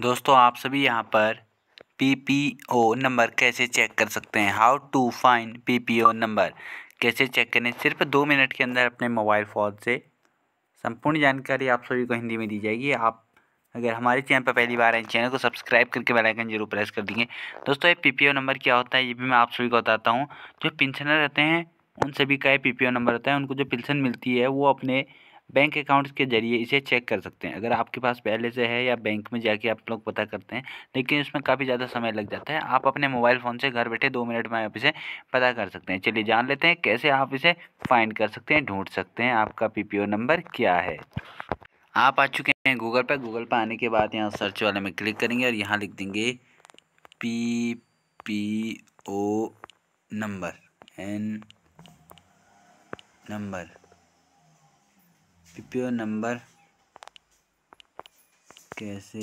दोस्तों आप सभी यहाँ पर पीपीओ नंबर कैसे चेक कर सकते हैं how to find PPO number कैसे चेक करें सिर्फ दो मिनट के अंदर अपने मोबाइल फ़ोन से संपूर्ण जानकारी आप सभी को हिंदी में दी जाएगी आप अगर हमारे चैनल पर पहली बार आए चैनल को सब्सक्राइब करके बेल आइकन जरूर प्रेस कर देंगे दोस्तों ये ओ नंबर क्या होता है ये भी मैं आप सभी को बताता हूँ जो पेंशनर रहते हैं उन सभी का ओ नंबर होता है उनको जो पेंशन मिलती है वो अपने बैंक अकाउंट के ज़रिए इसे चेक कर सकते हैं अगर आपके पास पहले से है या बैंक में जाके आप लोग पता करते हैं लेकिन इसमें काफ़ी ज़्यादा समय लग जाता है आप अपने मोबाइल फ़ोन से घर बैठे दो मिनट में आप इसे पता कर सकते हैं चलिए जान लेते हैं कैसे आप इसे फाइंड कर सकते हैं ढूंढ सकते हैं आपका पी नंबर क्या है आप आ चुके हैं गूगल पर गूगल पर आने के बाद यहाँ सर्च वाले में क्लिक करेंगे और यहाँ लिख देंगे P P O number N number PPO number कैसे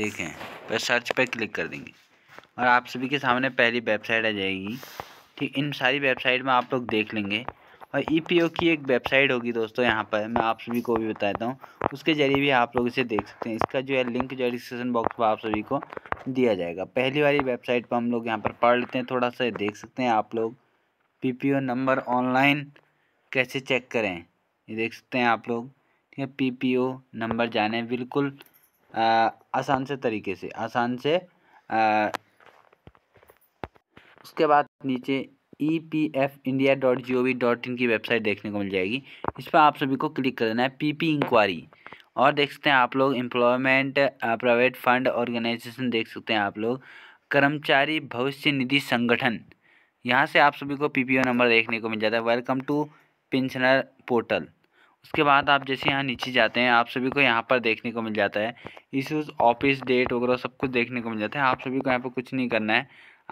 देखें पर सर्च पर क्लिक कर देंगे और आप सभी के सामने पहली वेबसाइट आ जाएगी ठीक इन सारी वेबसाइट में आप लोग देख लेंगे और ई e की एक वेबसाइट होगी दोस्तों यहाँ पर मैं आप सभी को भी बताता हूँ उसके जरिए भी आप लोग इसे देख सकते हैं इसका जो है लिंक जो है डिस्क्रिप्शन बॉक्स पर आप सभी को दिया जाएगा पहली वाली वेबसाइट पर हम लोग यहाँ पर पढ़ लेते हैं थोड़ा सा देख सकते हैं आप लोग पी नंबर ऑनलाइन कैसे चेक करें ये देख सकते हैं आप लोग ठीक है पी पी ओ नंबर जाने बिल्कुल आसान से तरीके से आसान से आ, उसके बाद नीचे E P F India dot G O V dot in की वेबसाइट देखने को मिल जाएगी इस पर आप सभी को क्लिक कर देना है पी पी इंक्वायरी और देख सकते हैं आप लोग एम्प्लॉयमेंट प्राइवेट फंड ऑर्गेनाइजेशन देख सकते हैं आप लोग कर्मचारी भविष्य निधि संगठन यहाँ से आप सभी को पीपीओ नंबर देखने को मिल जाता है वेलकम टू पेंशनर पोर्टल उसके बाद आप जैसे यहाँ नीचे जाते हैं आप सभी को यहाँ पर देखने को मिल जाता है इस ऑफिस डेट वगैरह सब कुछ देखने को मिल जाता है आप सभी को यहाँ पर कुछ नहीं करना है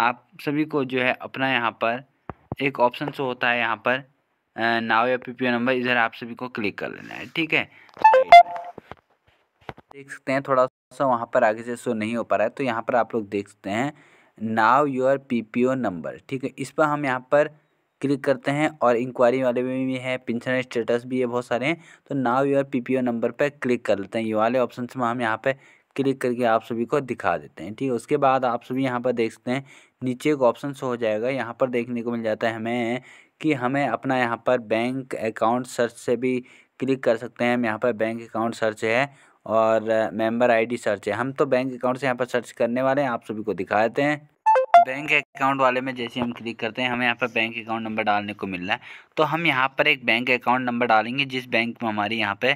आप सभी को जो है अपना यहाँ पर एक ऑप्शन शो होता है यहाँ पर नाव या पी नंबर इधर आप सभी को क्लिक कर लेना है ठीक है देख सकते हैं थोड़ा सा वहाँ पर आगे से शो नहीं हो पा रहा है तो यहाँ पर आप लोग देख सकते हैं नाव योर पी नंबर ठीक है इस पर हम यहाँ पर क्लिक करते हैं और इंक्वायरी वाले में भी है पेंशन स्टेटस भी है बहुत सारे हैं तो नाव योर ओ नंबर पर क्लिक कर लेते हैं ये वाले ऑप्शन से हम यहाँ पर क्लिक करके आप सभी को दिखा देते हैं ठीक है उसके बाद आप सभी यहाँ पर देख सकते हैं नीचे एक ऑप्शन शो हो जाएगा यहाँ पर देखने को मिल जाता है हमें कि हमें अपना यहाँ पर बैंक अकाउंट सर्च से भी क्लिक कर सकते हैं हम यहाँ पर बैंक अकाउंट सर्च है और मेंबर आईडी सर्च है हम तो बैंक अकाउंट से यहाँ पर सर्च करने वाले हैं आप सभी को दिखा देते हैं बैंक अकाउंट वाले में जैसे हम क्लिक करते हैं हमें यहाँ पर बैंक अकाउंट नंबर डालने को मिल रहा है तो हम यहाँ पर एक बैंक अकाउंट नंबर डालेंगे जिस बैंक में हमारे यहाँ पे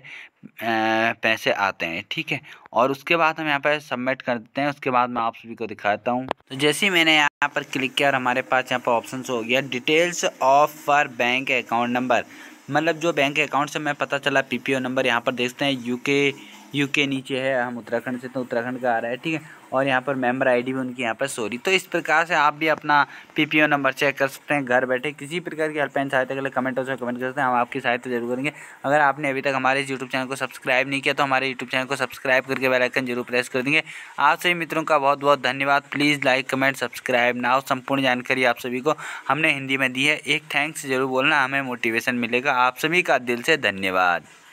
पैसे आते हैं ठीक है और उसके बाद हम यहाँ पर सबमिट कर देते हैं उसके बाद मैं आप सभी को दिखाता हूँ तो जैसे ही मैंने यहाँ पर क्लिक किया और हमारे पास यहाँ पर ऑप्शन हो गया details of for bank account number मतलब जो बैंक अकाउंट से मैं पता चला पी नंबर यहाँ पर देखते हैं यू यूके नीचे है हम उत्तराखंड से तो उत्तराखंड का आ रहा है ठीक है और यहाँ पर मेंबर आईडी भी उनकी यहाँ पर सोरी तो इस प्रकार से आप भी अपना पीपीओ नंबर चेक कर सकते हैं घर बैठे किसी प्रकार की हेल्पलाइन सहायता के लिए कमेंट उसमें कमेंट कर सकते हैं हम आपकी सहायता जरूर करेंगे अगर आपने अभी तक हमारे यूट्यूब चैनल को सब्सक्राइब नहीं किया तो हमारे यूट्यूब चैनल को सब्सक्राइब करके बेलाइकन जरूर प्रेस कर देंगे आप सभी मित्रों का बहुत बहुत धन्यवाद please like comment subscribe now संपूर्ण जानकारी आप सभी को हमने हिंदी में दी है एक थैंक्स जरूर बोलना हमें मोटिवेशन मिलेगा आप सभी का दिल से धन्यवाद